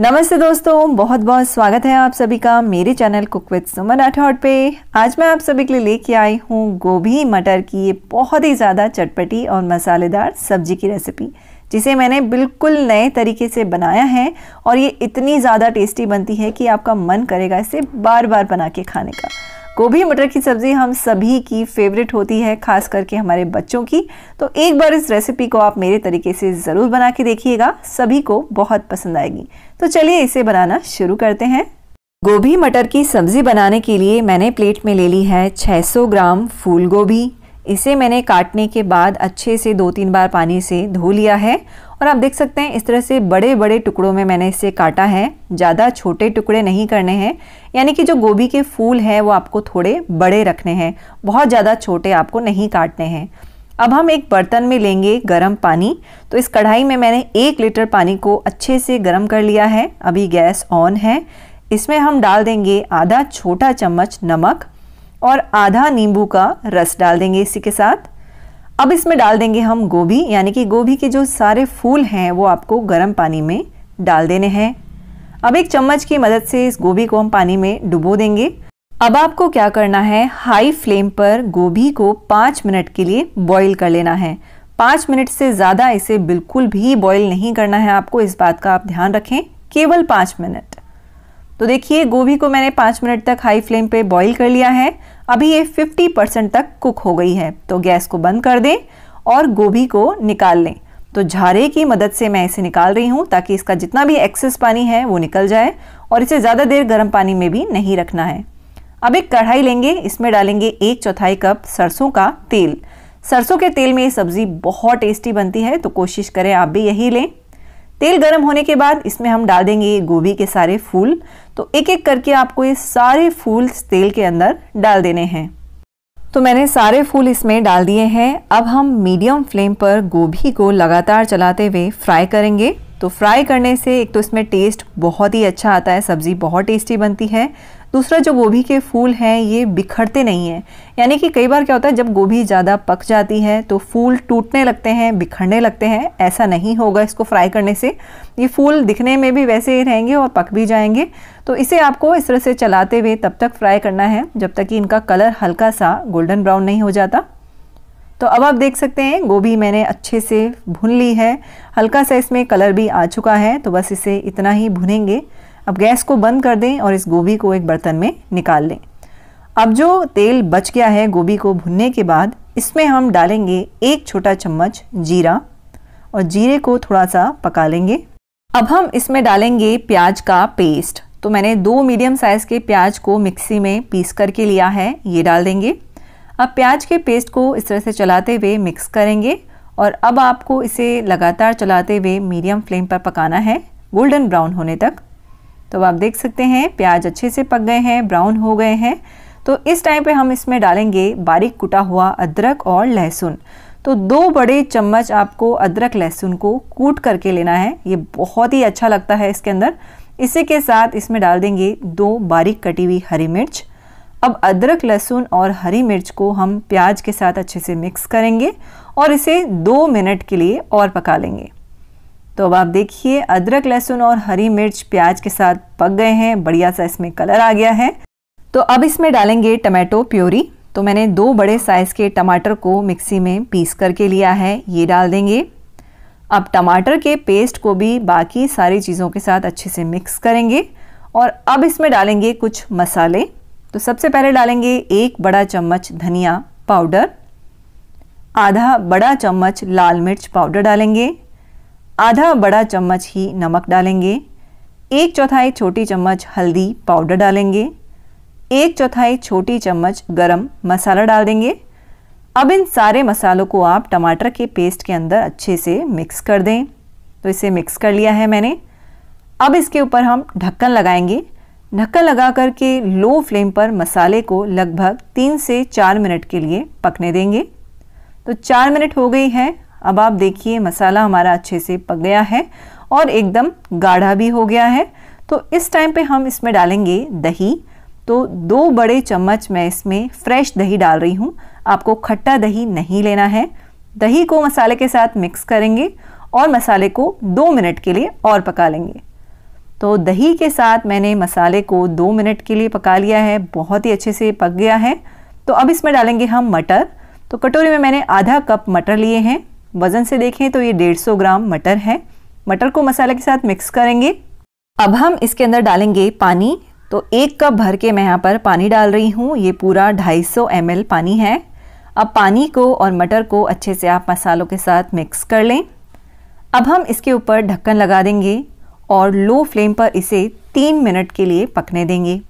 नमस्ते दोस्तों बहुत बहुत स्वागत है आप सभी का मेरे channel cook with Suman Rathore पे आज मैं आप सभी के लिए लेके आई हूँ गोभी मटर की ये बहुत ही ज़्यादा चटपटी और मसालेदार सब्जी की रेसिपी जिसे मैंने बिल्कुल नए तरीके से बनाया है और ये इतनी ज़्यादा टेस्टी बनती है कि आपका मन करेगा इसे बार बार बना के खाने का गोभी मटर की सब्ज़ी हम सभी की फेवरेट होती है खास करके हमारे बच्चों की तो एक बार इस रेसिपी को आप मेरे तरीके से ज़रूर बना के देखिएगा सभी को बहुत पसंद आएगी तो चलिए इसे बनाना शुरू करते हैं गोभी मटर की सब्ज़ी बनाने के लिए मैंने प्लेट में ले ली है 600 ग्राम फूल गोभी इसे मैंने काटने के बाद अच्छे से दो तीन बार पानी से धो लिया है और आप देख सकते हैं इस तरह से बड़े बड़े टुकड़ों में मैंने इसे काटा है ज़्यादा छोटे टुकड़े नहीं करने हैं यानी कि जो गोभी के फूल हैं वो आपको थोड़े बड़े रखने हैं बहुत ज़्यादा छोटे आपको नहीं काटने हैं अब हम एक बर्तन में लेंगे गर्म पानी तो इस कढ़ाई में मैंने एक लीटर पानी को अच्छे से गर्म कर लिया है अभी गैस ऑन है इसमें हम डाल देंगे आधा छोटा चम्मच नमक और आधा नींबू का रस डाल देंगे इसी के साथ अब इसमें डाल देंगे हम गोभी यानी कि गोभी के जो सारे फूल हैं वो आपको गर्म पानी में डाल देने हैं अब एक चम्मच की मदद से इस गोभी को हम पानी में डुबो देंगे अब आपको क्या करना है हाई फ्लेम पर गोभी को पाँच मिनट के लिए बॉईल कर लेना है पाँच मिनट से ज़्यादा इसे बिल्कुल भी बॉईल नहीं करना है आपको इस बात का आप ध्यान रखें केवल पाँच मिनट तो देखिए गोभी को मैंने पाँच मिनट तक हाई फ्लेम पे बॉईल कर लिया है अभी ये 50 परसेंट तक कुक हो गई है तो गैस को बंद कर दें और गोभी को निकाल लें तो झारे की मदद से मैं इसे निकाल रही हूँ ताकि इसका जितना भी एक्सेस पानी है वो निकल जाए और इसे ज़्यादा देर गर्म पानी में भी नहीं रखना है अब एक कढ़ाई लेंगे इसमें डालेंगे एक चौथाई कप सरसों का तेल सरसों के तेल में ये सब्ज़ी बहुत टेस्टी बनती है तो कोशिश करें आप भी यही लें तेल गर्म होने के बाद इसमें हम डाल देंगे ये गोभी के सारे फूल तो एक एक करके आपको ये सारे फूल तेल के अंदर डाल देने हैं तो मैंने सारे फूल इसमें डाल दिए हैं अब हम मीडियम फ्लेम पर गोभी को लगातार चलाते हुए फ्राई करेंगे तो फ्राई करने से एक तो इसमें टेस्ट बहुत ही अच्छा आता है सब्ज़ी बहुत टेस्टी बनती है दूसरा जो गोभी के फूल हैं ये बिखरते नहीं हैं यानी कि कई बार क्या होता है जब गोभी ज़्यादा पक जाती है तो फूल टूटने लगते हैं बिखरने लगते हैं ऐसा नहीं होगा इसको फ्राई करने से ये फूल दिखने में भी वैसे ही रहेंगे और पक भी जाएंगे तो इसे आपको इस तरह से चलाते हुए तब तक फ्राई करना है जब तक कि इनका कलर हल्का सा गोल्डन ब्राउन नहीं हो जाता तो अब आप देख सकते हैं गोभी मैंने अच्छे से भून ली है हल्का सा इसमें कलर भी आ चुका है तो बस इसे इतना ही भुनेंगे अब गैस को बंद कर दें और इस गोभी को एक बर्तन में निकाल लें अब जो तेल बच गया है गोभी को भुनने के बाद इसमें हम डालेंगे एक छोटा चम्मच जीरा और जीरे को थोड़ा सा पका लेंगे अब हम इसमें डालेंगे प्याज का पेस्ट तो मैंने दो मीडियम साइज़ के प्याज को मिक्सी में पीस करके लिया है ये डाल देंगे अब प्याज के पेस्ट को इस तरह से चलाते हुए मिक्स करेंगे और अब आपको इसे लगातार चलाते हुए मीडियम फ्लेम पर पकाना है गोल्डन ब्राउन होने तक तो आप देख सकते हैं प्याज अच्छे से पक गए हैं ब्राउन हो गए हैं तो इस टाइम पे हम इसमें डालेंगे बारीक कुटा हुआ अदरक और लहसुन तो दो बड़े चम्मच आपको अदरक लहसुन को कूट करके लेना है ये बहुत ही अच्छा लगता है इसके अंदर इसी के साथ इसमें डाल देंगे दो बारीक कटी हुई हरी मिर्च अब अदरक लहसुन और हरी मिर्च को हम प्याज के साथ अच्छे से मिक्स करेंगे और इसे दो मिनट के लिए और पका लेंगे तो अब आप देखिए अदरक लहसुन और हरी मिर्च प्याज के साथ पक गए हैं बढ़िया सा इसमें कलर आ गया है तो अब इसमें डालेंगे टमाटो प्योरी तो मैंने दो बड़े साइज़ के टमाटर को मिक्सी में पीस करके लिया है ये डाल देंगे अब टमाटर के पेस्ट को भी बाकी सारी चीज़ों के साथ अच्छे से मिक्स करेंगे और अब इसमें डालेंगे कुछ मसाले तो सबसे पहले डालेंगे एक बड़ा चम्मच धनिया पाउडर आधा बड़ा चम्मच लाल मिर्च पाउडर डालेंगे आधा बड़ा चम्मच ही नमक डालेंगे एक चौथाई छोटी चम्मच हल्दी पाउडर डालेंगे एक चौथाई छोटी चम्मच गरम मसाला डाल देंगे अब इन सारे मसालों को आप टमाटर के पेस्ट के अंदर अच्छे से मिक्स कर दें तो इसे मिक्स कर लिया है मैंने अब इसके ऊपर हम ढक्कन लगाएंगे ढक्कन लगा कर के लो फ्लेम पर मसाले को लगभग तीन से चार मिनट के लिए पकने देंगे तो चार मिनट हो गई है अब आप देखिए मसाला हमारा अच्छे से पक गया है और एकदम गाढ़ा भी हो गया है तो इस टाइम पे हम इसमें डालेंगे दही तो दो बड़े चम्मच मैं इसमें फ्रेश दही डाल रही हूँ आपको खट्टा दही नहीं लेना है दही को मसाले के साथ मिक्स करेंगे और मसाले को दो मिनट के लिए और पका लेंगे तो दही के साथ मैंने मसाले को दो मिनट के लिए पका लिया है बहुत ही अच्छे से पक गया है तो अब इसमें डालेंगे हम मटर तो कटोरी में मैंने आधा कप मटर लिए हैं वज़न से देखें तो ये 150 ग्राम मटर है मटर को मसाले के साथ मिक्स करेंगे अब हम इसके अंदर डालेंगे पानी तो एक कप भर के मैं यहाँ पर पानी डाल रही हूँ ये पूरा 250 सौ पानी है अब पानी को और मटर को अच्छे से आप मसालों के साथ मिक्स कर लें अब हम इसके ऊपर ढक्कन लगा देंगे और लो फ्लेम पर इसे तीन मिनट के लिए पकने देंगे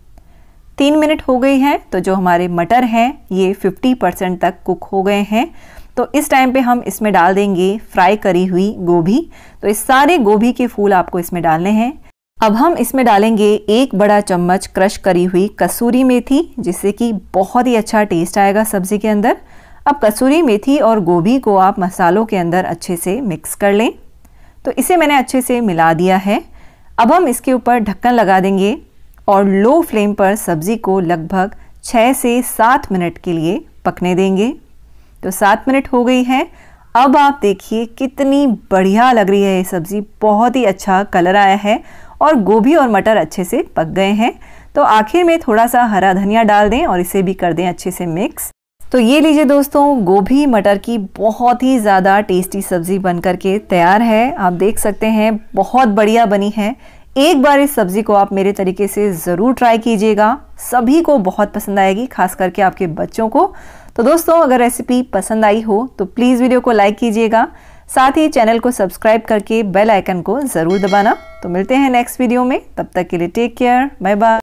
तीन मिनट हो गई है तो जो हमारे मटर हैं ये 50 परसेंट तक कुक हो गए हैं तो इस टाइम पे हम इसमें डाल देंगे फ्राई करी हुई गोभी तो इस सारे गोभी के फूल आपको इसमें डालने हैं अब हम इसमें डालेंगे एक बड़ा चम्मच क्रश करी हुई कसूरी मेथी जिससे कि बहुत ही अच्छा टेस्ट आएगा सब्ज़ी के अंदर अब कसूरी मेथी और गोभी को आप मसालों के अंदर अच्छे से मिक्स कर लें तो इसे मैंने अच्छे से मिला दिया है अब हम इसके ऊपर ढक्कन लगा देंगे और लो फ्लेम पर सब्ज़ी को लगभग छः से सात मिनट के लिए पकने देंगे तो सात मिनट हो गई है अब आप देखिए कितनी बढ़िया लग रही है ये सब्ज़ी बहुत ही अच्छा कलर आया है और गोभी और मटर अच्छे से पक गए हैं तो आखिर में थोड़ा सा हरा धनिया डाल दें और इसे भी कर दें अच्छे से मिक्स तो ये लीजिए दोस्तों गोभी मटर की बहुत ही ज़्यादा टेस्टी सब्ज़ी बन कर के तैयार है आप देख सकते हैं बहुत बढ़िया बनी है एक बार इस सब्ज़ी को आप मेरे तरीके से ज़रूर ट्राई कीजिएगा सभी को बहुत पसंद आएगी खास करके आपके बच्चों को तो दोस्तों अगर रेसिपी पसंद आई हो तो प्लीज़ वीडियो को लाइक कीजिएगा साथ ही चैनल को सब्सक्राइब करके बेल आइकन को ज़रूर दबाना तो मिलते हैं नेक्स्ट वीडियो में तब तक के लिए टेक केयर बाय बाय